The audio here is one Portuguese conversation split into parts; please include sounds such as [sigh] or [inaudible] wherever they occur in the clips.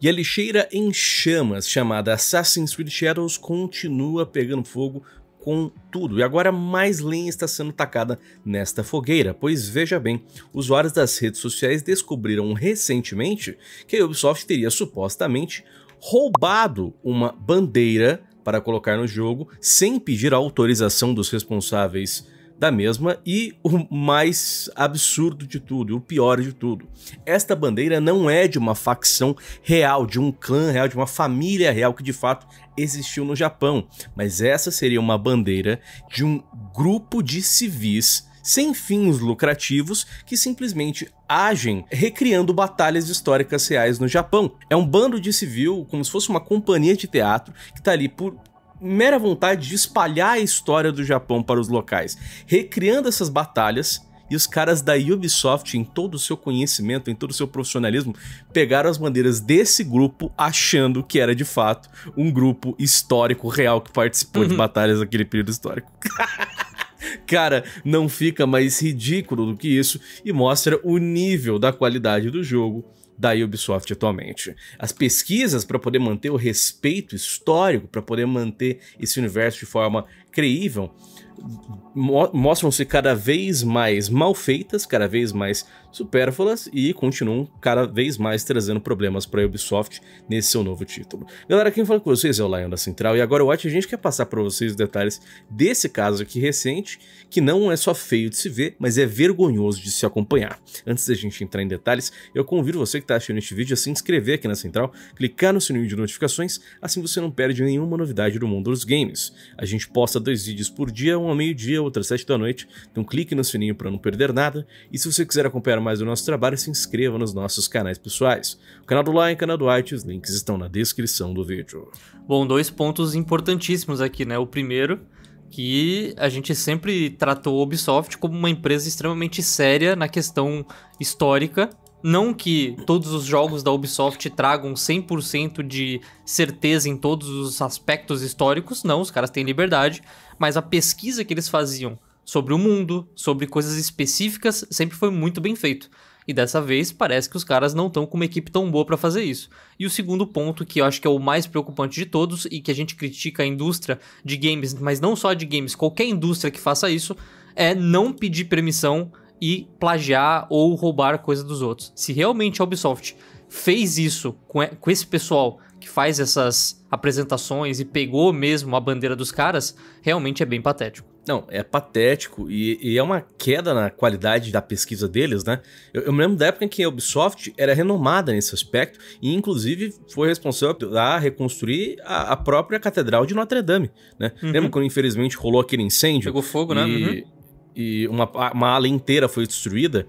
E a lixeira em chamas, chamada Assassin's Creed Shadows, continua pegando fogo com tudo. E agora mais lenha está sendo tacada nesta fogueira, pois veja bem, usuários das redes sociais descobriram recentemente que a Ubisoft teria supostamente roubado uma bandeira para colocar no jogo sem pedir a autorização dos responsáveis da mesma e o mais absurdo de tudo, o pior de tudo. Esta bandeira não é de uma facção real, de um clã real, de uma família real que de fato existiu no Japão, mas essa seria uma bandeira de um grupo de civis sem fins lucrativos que simplesmente agem recriando batalhas históricas reais no Japão. É um bando de civil, como se fosse uma companhia de teatro, que está ali por mera vontade de espalhar a história do Japão para os locais, recriando essas batalhas. E os caras da Ubisoft, em todo o seu conhecimento, em todo o seu profissionalismo, pegaram as bandeiras desse grupo, achando que era de fato um grupo histórico real que participou uhum. de batalhas naquele período histórico. [laughs] Cara, não fica mais ridículo do que isso e mostra o nível da qualidade do jogo da Ubisoft atualmente. As pesquisas para poder manter o respeito histórico, para poder manter esse universo de forma creível mo mostram-se cada vez mais mal feitas, cada vez mais supérfluas e continuam cada vez mais trazendo problemas para a Ubisoft nesse seu novo título. Galera, quem fala com vocês é o Lion da Central e agora o Watch a gente quer passar para vocês os detalhes desse caso aqui recente, que não é só feio de se ver, mas é vergonhoso de se acompanhar. Antes da gente entrar em detalhes, eu convido você que está assistindo este vídeo a se inscrever aqui na Central, clicar no sininho de notificações, assim você não perde nenhuma novidade do mundo dos games. A gente posta dois vídeos por dia, um ao meio-dia, outro às sete da noite. Então clique no sininho para não perder nada. E se você quiser acompanhar mais o nosso trabalho, se inscreva nos nossos canais pessoais. O canal do Lion e o canal do Arte, os links estão na descrição do vídeo. Bom, dois pontos importantíssimos aqui, né? O primeiro que a gente sempre tratou a Ubisoft como uma empresa extremamente séria na questão histórica não que todos os jogos da Ubisoft tragam 100% de certeza em todos os aspectos históricos, não, os caras têm liberdade, mas a pesquisa que eles faziam sobre o mundo, sobre coisas específicas, sempre foi muito bem feito. E dessa vez parece que os caras não estão com uma equipe tão boa para fazer isso. E o segundo ponto, que eu acho que é o mais preocupante de todos e que a gente critica a indústria de games, mas não só de games, qualquer indústria que faça isso, é não pedir permissão e plagiar ou roubar coisa dos outros. Se realmente a Ubisoft fez isso com esse pessoal que faz essas apresentações e pegou mesmo a bandeira dos caras, realmente é bem patético. Não, é patético e, e, é uma queda na qualidade da pesquisa deles, né? Eu, eu, me lembro da época em que a Ubisoft era renomada nesse aspecto e, inclusive, foi responsável a reconstruir a, a própria Catedral de Notre Dame, né? Uhum. Lembra quando, infelizmente, rolou aquele incêndio? Pegou fogo, né? e... né? Uhum e uma, uma ala inteira foi destruída.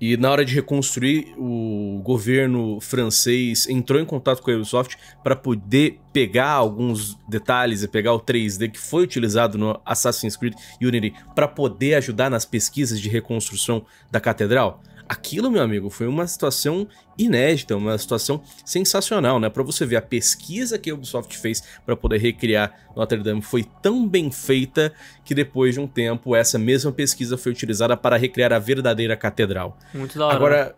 E na hora de reconstruir, o governo francês entrou em contato com a Ubisoft para poder pegar alguns detalhes e pegar o 3D que foi utilizado no Assassin's Creed Unity para poder ajudar nas pesquisas de reconstrução da catedral aquilo, meu amigo, foi uma situação inédita, uma situação sensacional, né? Para você ver a pesquisa que a Ubisoft fez para poder recriar Notre Dame foi tão bem feita que depois de um tempo essa mesma pesquisa foi utilizada para recriar a verdadeira catedral. Muito da hora. Agora, né?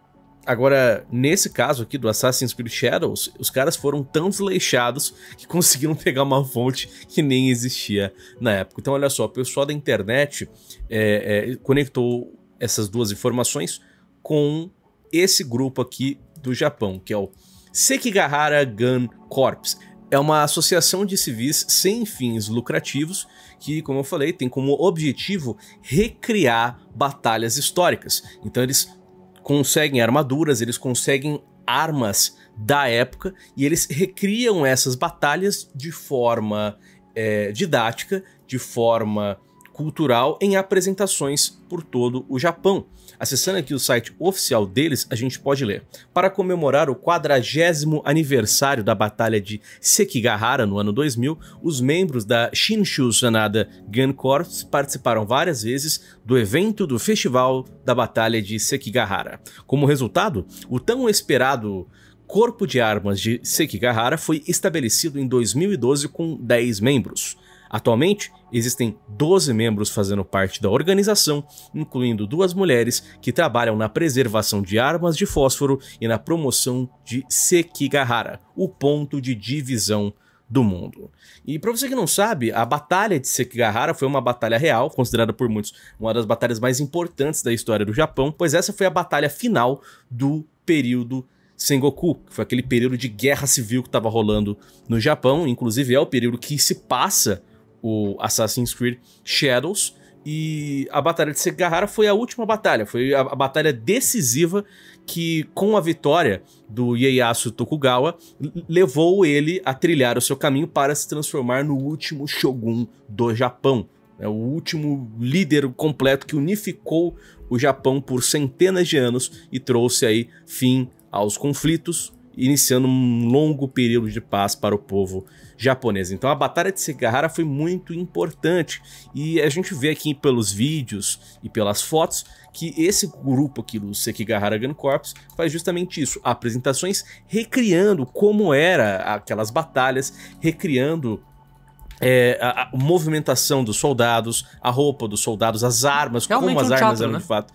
Agora, nesse caso aqui do Assassin's Creed Shadows, os caras foram tão desleixados que [laughs] conseguiram pegar uma fonte que nem existia na época. Então, olha só, o pessoal da internet é, é, conectou essas duas informações com esse grupo aqui do Japão, que é o Sekigahara Gun Corps. É uma associação de civis sem fins lucrativos que, como eu falei, tem como objetivo recriar batalhas históricas. Então eles conseguem armaduras, eles conseguem armas da época e eles recriam essas batalhas de forma é, didática, de forma cultural em apresentações por todo o Japão. Acessando aqui o site oficial deles, a gente pode ler. Para comemorar o 40 aniversário da Batalha de Sekigahara no ano 2000, os membros da Shinshu Sanada Gun Corps participaram várias vezes do evento do Festival da Batalha de Sekigahara. Como resultado, o tão esperado Corpo de Armas de Sekigahara foi estabelecido em 2012 com 10 membros. Atualmente, existem 12 membros fazendo parte da organização, incluindo duas mulheres que trabalham na preservação de armas de fósforo e na promoção de Sekigahara, o ponto de divisão do mundo. E para você que não sabe, a batalha de Sekigahara foi uma batalha real, considerada por muitos uma das batalhas mais importantes da história do Japão, pois essa foi a batalha final do período Sengoku, que foi aquele período de guerra civil que estava rolando no Japão, inclusive é o período que se passa o Assassin's Creed Shadows. E a Batalha de Sekigahara foi a última batalha, foi a, a, batalha decisiva que, com a vitória do Ieyasu Tokugawa, levou ele a trilhar o seu caminho para se transformar no último Shogun do Japão. É o último líder completo que unificou o Japão por centenas de anos e trouxe aí fim aos conflitos, iniciando um longo período de paz para o povo japonês. Então a Batalha de Sekigahara foi muito importante e a gente vê aqui pelos vídeos e pelas fotos que esse grupo aqui do Sekigahara Gun Corps faz justamente isso, apresentações recriando como era aquelas batalhas, recriando é, a, a, movimentação dos soldados, a roupa dos soldados, as armas, Realmente como as um armas eram né? de fato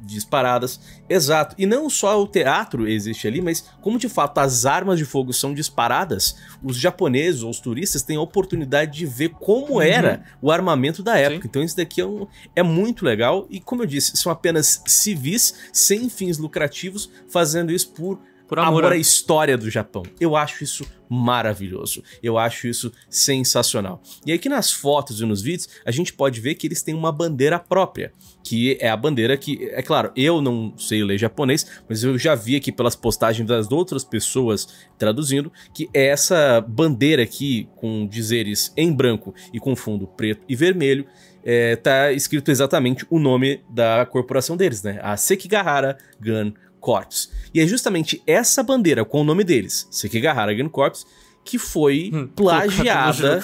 disparadas. Exato. E não só o teatro existe ali, mas como de fato as armas de fogo são disparadas, os japoneses ou os turistas têm a oportunidade de ver como uhum. era o armamento da época. Sim. Então isso daqui é, um, é muito legal e, como eu disse, são apenas civis sem fins lucrativos fazendo isso por por amor, amor à história do Japão. Eu acho isso maravilhoso. Eu acho isso sensacional. E aqui nas fotos e nos vídeos, a gente pode ver que eles têm uma bandeira própria, que é a bandeira que, é claro, eu não sei ler japonês, mas eu já vi aqui pelas postagens das outras pessoas traduzindo que é essa bandeira aqui com dizeres em branco e com fundo preto e vermelho é, tá escrito exatamente o nome da corporação deles, né? A Sekigahara Gun Corps. E é justamente essa bandeira com o nome deles, Sekigahara Gun Corps, que foi hum, plagiada,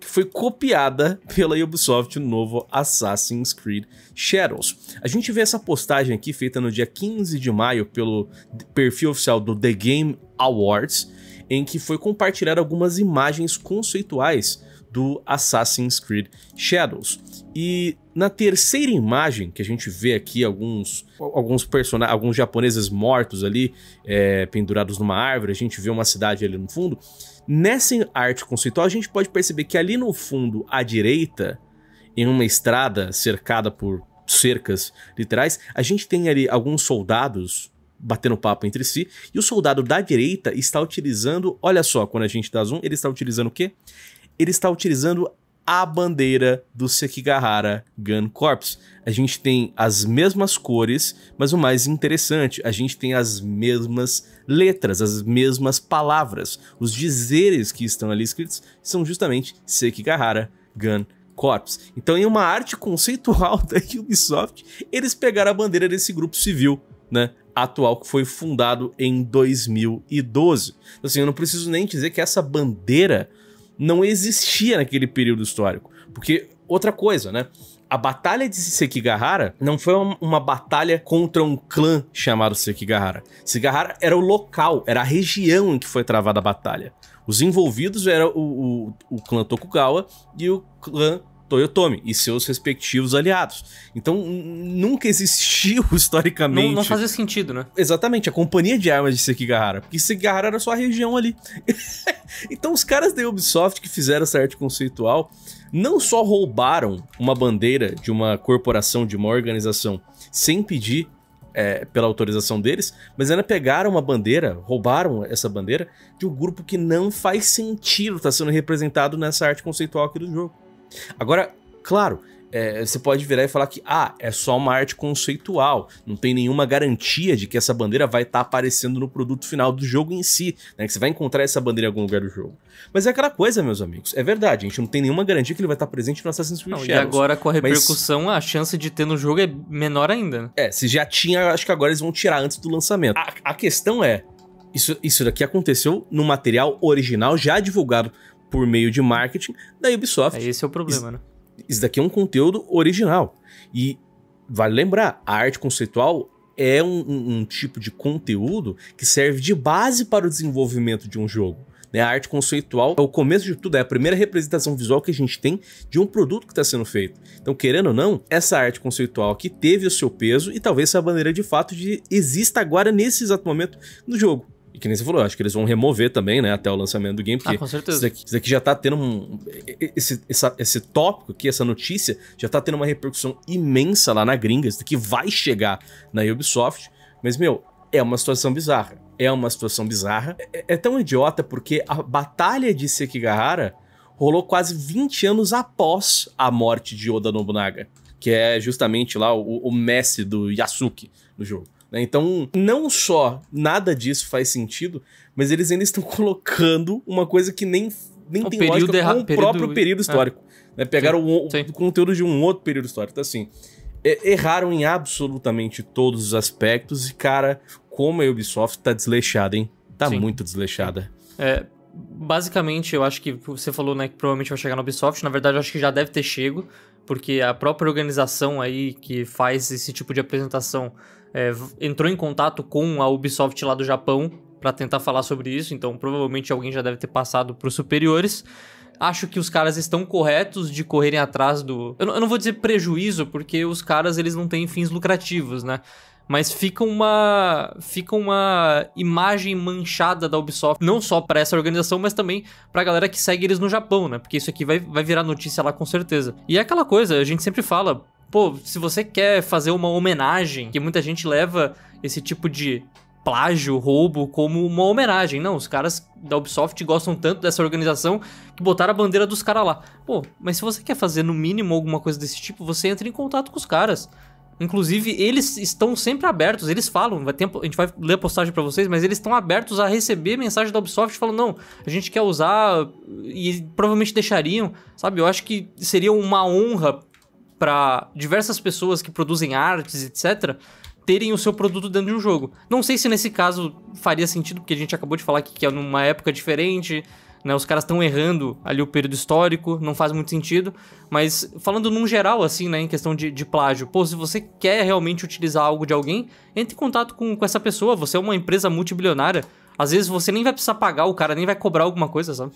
que foi copiada pela Ubisoft no novo Assassin's Creed Shadows. A gente vê essa postagem aqui feita no dia 15 de maio pelo perfil oficial do The Game Awards, em que foi compartilhar algumas imagens conceituais do Assassin's Creed Shadows. E na terceira imagem, que a gente vê aqui alguns alguns personagens, alguns japoneses mortos ali, é, pendurados numa árvore, a gente vê uma cidade ali no fundo. Nessa arte conceitual, a gente pode perceber que ali no fundo, à direita, em uma estrada cercada por cercas literais, a gente tem ali alguns soldados batendo papo entre si, e o soldado da direita está utilizando, olha só, quando a gente dá zoom, ele está utilizando o quê? Ele está utilizando a bandeira do Sekigahara Gun Corps. A gente tem as mesmas cores, mas o mais interessante, a gente tem as mesmas letras, as mesmas palavras. Os dizeres que estão ali escritos são justamente Sekigahara Gun Corps. Então, em uma arte conceitual [laughs] da Ubisoft, eles pegaram a bandeira desse grupo civil, né? atual que foi fundado em 2012. Então, assim, eu não preciso nem dizer que essa bandeira não existia naquele período histórico. Porque, outra coisa, né? A batalha de Sekigahara não foi uma, uma, batalha contra um clã chamado Sekigahara. Sekigahara era o local, era a região em que foi travada a batalha. Os envolvidos eram o, o, o clã Tokugawa e o clã Toyotomi e seus respectivos aliados. Então, nunca existiu [laughs] historicamente. Não, não, fazia sentido, né? Exatamente, a companhia de armas de Sekigahara. Porque Sekigahara era só a região ali. [laughs] então, os caras da Ubisoft que fizeram essa arte conceitual não só roubaram uma bandeira de uma corporação, de uma organização, sem pedir é, pela autorização deles, mas ainda pegaram uma bandeira, roubaram essa bandeira de um grupo que não faz sentido estar tá sendo representado nessa arte conceitual aqui do jogo. Agora, claro, é, você pode virar e falar que ah, é só uma arte conceitual, não tem nenhuma garantia de que essa bandeira vai estar tá aparecendo no produto final do jogo em si, né? Que você vai encontrar essa bandeira em algum lugar do jogo. Mas é aquela coisa, meus amigos, é verdade, a gente não tem nenhuma garantia que ele vai estar tá presente no Assassin's Creed não, Shadows, E agora com a repercussão, mas... a chance de ter no jogo é menor ainda, né? É, se já tinha, acho que agora eles vão tirar antes do lançamento. a, a questão é, isso, isso daqui aconteceu no material original já divulgado por meio de marketing da Ubisoft. É, esse é o problema, né? Isso daqui é um conteúdo original. E vale lembrar, a arte conceitual é um, um, um tipo de conteúdo que serve de base para o desenvolvimento de um jogo. Né? A arte conceitual é o começo de tudo, é a primeira representação visual que a gente tem de um produto que está sendo feito. Então, querendo ou não, essa arte conceitual aqui teve o seu peso e talvez essa bandeira é de fato de, exista agora nesse exato momento no jogo. E que nem você falou, acho que eles vão remover também, né? Até o lançamento do game. Ah, porque ah, com certeza. Isso daqui, isso daqui já tá tendo um. Esse, essa, esse tópico aqui, essa notícia, já tá tendo uma repercussão imensa lá na gringa. Isso daqui vai chegar na Ubisoft. Mas, meu, é uma situação bizarra. É uma situação bizarra. É, é, é tão idiota porque a batalha de Sekigahara rolou quase 20 anos após a morte de Oda Nobunaga, que é justamente lá o, o mestre do Yasuke no jogo. Né? Então, não só nada disso faz sentido, mas eles ainda estão [laughs] colocando uma coisa que nem, nem tem lógica com o próprio período é. histórico. É. Né? Pegaram sim, o, sim. o, conteúdo de um outro período histórico. Então, assim, é, erraram em absolutamente todos os aspectos e, cara, como a Ubisoft tá desleixada, hein? Tá sim. muito desleixada. É, basicamente, eu acho que você falou, né, que provavelmente vai chegar na Ubisoft. Na verdade, eu acho que já deve ter chego, porque a própria organização aí que faz esse tipo de apresentação é, entrou em contato com a Ubisoft lá do Japão para tentar falar sobre isso, então provavelmente alguém já deve ter passado para os superiores. Acho que os caras estão corretos de correrem atrás do. Eu não, eu não vou dizer prejuízo, porque os caras eles não têm fins lucrativos, né? mas fica uma fica uma imagem manchada da Ubisoft, não só para essa organização, mas também para a galera que segue eles no Japão, né? Porque isso aqui vai, vai virar notícia lá com certeza. E é aquela coisa, a gente sempre fala, Pô, se você quer fazer uma homenagem, que muita gente leva esse tipo de plágio, roubo, como uma homenagem. Não, os caras da Ubisoft gostam tanto dessa organização que botaram a bandeira dos caras lá. Pô, mas se você quer fazer no mínimo alguma coisa desse tipo, você entra em contato com os caras. Inclusive, eles estão sempre abertos, eles falam, vai ter, a gente vai ler a postagem para vocês, mas eles estão abertos a receber mensagem da Ubisoft falando, não, a gente quer usar e provavelmente deixariam, sabe? Eu acho que seria uma honra para diversas pessoas que produzem artes, etc., terem o seu produto dentro de um jogo. Não sei se nesse caso faria sentido, porque a gente acabou de falar que, que é numa época diferente, né? Os caras estão errando ali o período histórico, não faz muito sentido. Mas falando num geral, assim, né, em questão de, de plágio, pô, se você quer realmente utilizar algo de alguém, entre em contato com, com essa pessoa, você é uma empresa multibilionária. Às vezes você nem vai precisar pagar, o cara nem vai cobrar alguma coisa, sabe?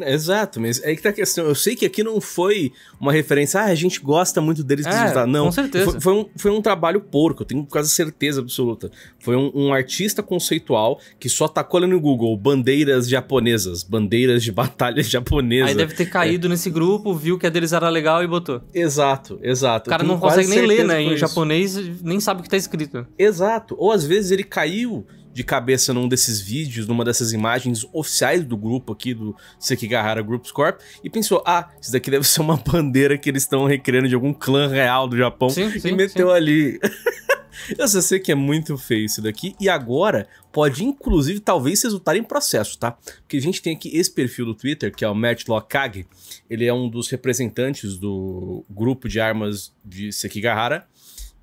Exato, mas é aí que tá a questão. Eu sei que aqui não foi uma referência, ah, a gente gosta muito deles. É, não, com certeza. Foi, foi, um, foi um trabalho porco, eu tenho quase certeza absoluta. Foi um, um artista conceitual que só tacou ali no Google bandeiras japonesas, bandeiras de batalha japonesa. Aí deve ter é. caído é. nesse grupo, viu que a deles era legal e botou. Exato, exato. O cara não consegue nem ler, né? Em isso. japonês, nem sabe o que tá escrito. Exato. Ou às vezes ele caiu de cabeça num desses vídeos, numa dessas imagens oficiais do grupo aqui, do Sekigahara Groups Corp, e pensou, ah, isso daqui deve ser uma bandeira que eles estão recriando de algum clã real do Japão, sim, e meteu sim. ali. [laughs] Eu só sei que é muito feio isso daqui. E agora pode, inclusive, talvez resultar em processo, tá? Porque a gente tem aqui esse perfil do Twitter, que é o Matt Lokage. Ele é um dos representantes do grupo de armas de Sekigahara.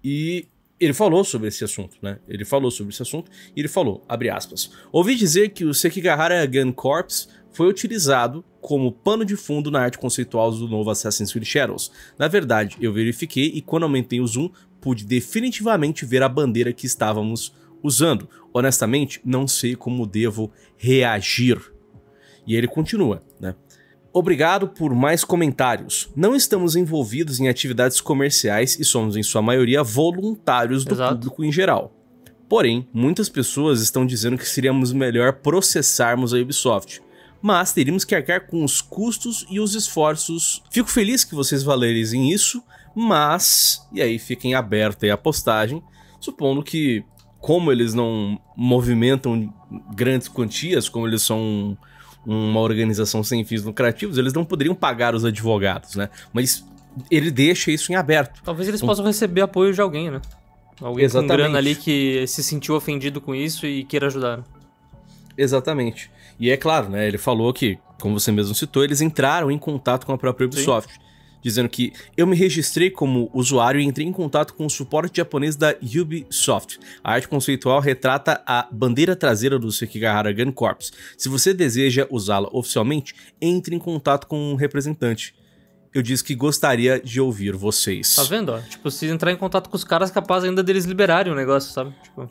E ele falou sobre esse assunto, né? Ele falou sobre esse assunto e ele falou, abre aspas, ouvi dizer que o Sekigahara Gun Corps foi utilizado como pano de fundo na arte conceitual do novo Assassin's Creed Shadows. Na verdade, eu verifiquei e quando aumentei o zoom, pude definitivamente ver a bandeira que estávamos usando. Honestamente, não sei como devo reagir. E ele continua, né? Obrigado por mais comentários. Não estamos envolvidos em atividades comerciais e somos, em sua maioria, voluntários do Exato. público em geral. Porém, muitas pessoas estão dizendo que seríamos melhor processarmos a Ubisoft, mas teríamos que arcar com os custos e os esforços. Fico feliz que vocês valorizem isso, mas. E aí, fiquem aberta aí a postagem, supondo que, como eles não movimentam grandes quantias, como eles são uma organização sem fins lucrativos, eles não poderiam pagar os advogados, né? Mas ele deixa isso em aberto. Talvez eles então possam receber apoio de alguém, né? Alguém Exatamente. com grana ali que se sentiu ofendido com isso e queira ajudar. Né? Exatamente. E é claro, né? Ele falou que, como você mesmo citou, eles entraram em contato com a própria Ubisoft. Sim dizendo que eu me registrei como usuário e entrei em contato com o suporte japonês da Ubisoft. A arte conceitual retrata a bandeira traseira do Sekigahara Gun Corps. Se você deseja usá-la oficialmente, entre em contato com um representante eu disse que gostaria de ouvir vocês. Tá vendo? Ó? Tipo, se entrar em contato com os caras, capaz ainda deles liberarem o negócio, sabe? Tipo...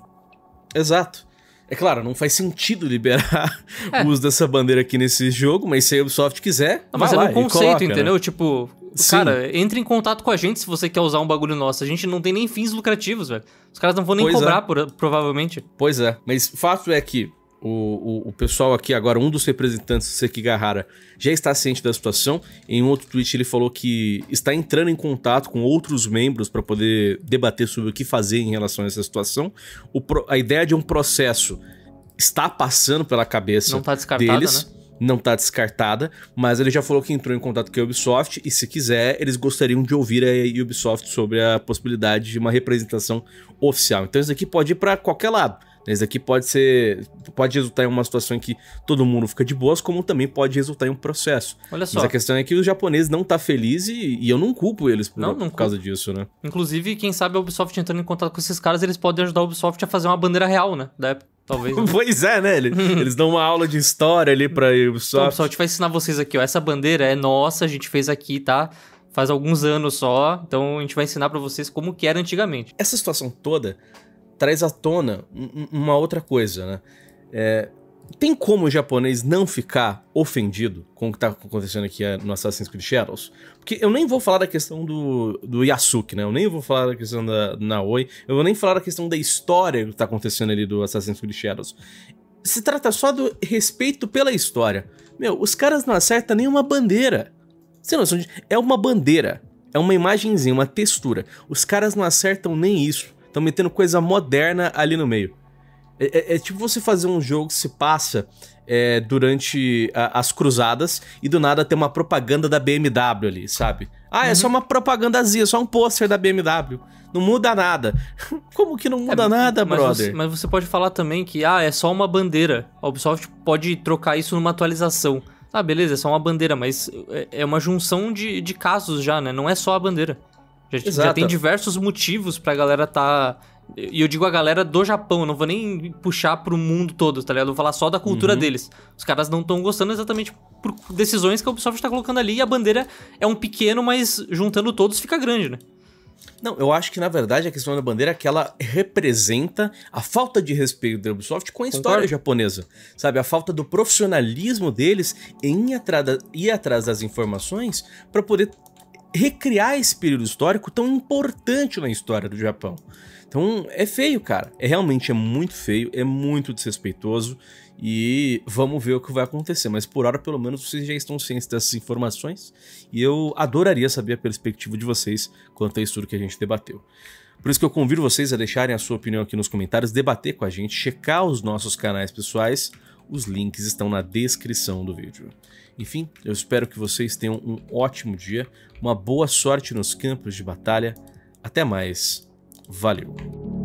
Exato. É claro, não faz sentido liberar [laughs] é. o uso dessa bandeira aqui nesse jogo, mas se a Ubisoft quiser. Não, mas é um conceito, coloca, né? entendeu? Né? Tipo, Sim. Cara, entre em contato com a gente se você quer usar um bagulho nosso. A gente não tem nem fins lucrativos, velho. Os caras não vão nem pois é. cobrar, é. por, provavelmente. Pois é. Mas o fato é que o, o, o, pessoal aqui agora, um dos representantes do Sekigahara, já está ciente da situação. Em outro tweet ele falou que está entrando em contato com outros membros para poder debater sobre o que fazer em relação a essa situação. O, a ideia de um processo está passando pela cabeça tá deles. Né? não está descartada, mas ele já falou que entrou em contato com a Ubisoft e se quiser, eles gostariam de ouvir a Ubisoft sobre a possibilidade de uma representação oficial. Então isso daqui pode ir para qualquer lado. Né? Isso daqui pode ser, pode resultar em uma situação em que todo mundo fica de boas, como também pode resultar em um processo. Olha só. Mas a questão é que o japonês não tá feliz e, e eu não culpo eles por, não, não por causa disso, né? Inclusive, quem sabe a Ubisoft entrando em contato com esses caras, eles podem ajudar a Ubisoft a fazer uma bandeira real, né? Da época. Talvez. [laughs] pois é, né? [laughs] Eles dão uma aula de história ali pra Ubisoft. Então, gente vai ensinar vocês aqui, ó. Essa bandeira é nossa, a gente fez aqui, tá? Faz alguns anos só. Então a gente vai ensinar para vocês como que era antigamente. Essa situação toda traz à tona uma outra coisa, né? É, tem como o japonês não ficar ofendido com o que tá acontecendo aqui eh, no Assassin's Creed Shadows? Porque eu nem vou falar da questão do, do Yasuke, né? Eu nem vou falar da questão da Naoi. Eu vou nem falar da questão da história que tá acontecendo ali do Assassin's Creed Shadows. Se trata só do respeito pela história. Meu, os caras não acertam nenhuma bandeira. Você não É uma bandeira. É uma imagenzinha, uma textura. Os caras não acertam nem isso. Estão metendo coisa moderna ali no meio. É, é, é, tipo você fazer um jogo que se passa é, durante a, as cruzadas e do nada ter uma propaganda da BMW ali, sabe? Ah, é só uhum. uma propagandazinha, só um pôster da BMW. Não muda nada. [laughs] Como que não muda é, nada, mas brother? Você, mas você pode falar também que, ah, é só uma bandeira. A Ubisoft pode trocar isso numa atualização. Ah, beleza, é só uma bandeira, mas é, é uma junção de, de casos já, né? Não é só a bandeira. Já, já tem diversos motivos pra galera tá e eu digo a galera do Japão, eu não vou nem puxar pro mundo todo, tá ligado? Eu vou falar só da cultura uhum. deles. Os caras não estão gostando exatamente por decisões que a Ubisoft tá colocando ali e a bandeira é um pequeno, mas juntando todos fica grande, né? Não, eu acho que na verdade a questão da bandeira é que ela representa a falta de respeito da Ubisoft com a história japonesa. Sabe, a falta do profissionalismo deles em ir atrás das informações para poder recriar esse período histórico tão importante na história do Japão. Então é feio, cara. É realmente é muito feio, é muito desrespeitoso e vamos ver o que vai acontecer. Mas por hora, pelo menos, vocês já estão cientes dessas informações e eu adoraria saber a perspectiva de vocês quanto a isso tudo que a gente debateu. Por isso que eu convido vocês a deixarem a sua opinião aqui nos comentários, debater com a gente, checar os nossos canais pessoais. Os links estão na descrição do vídeo. Enfim, eu espero que vocês tenham um ótimo dia, uma boa sorte nos campos de batalha. Até mais! Valeu!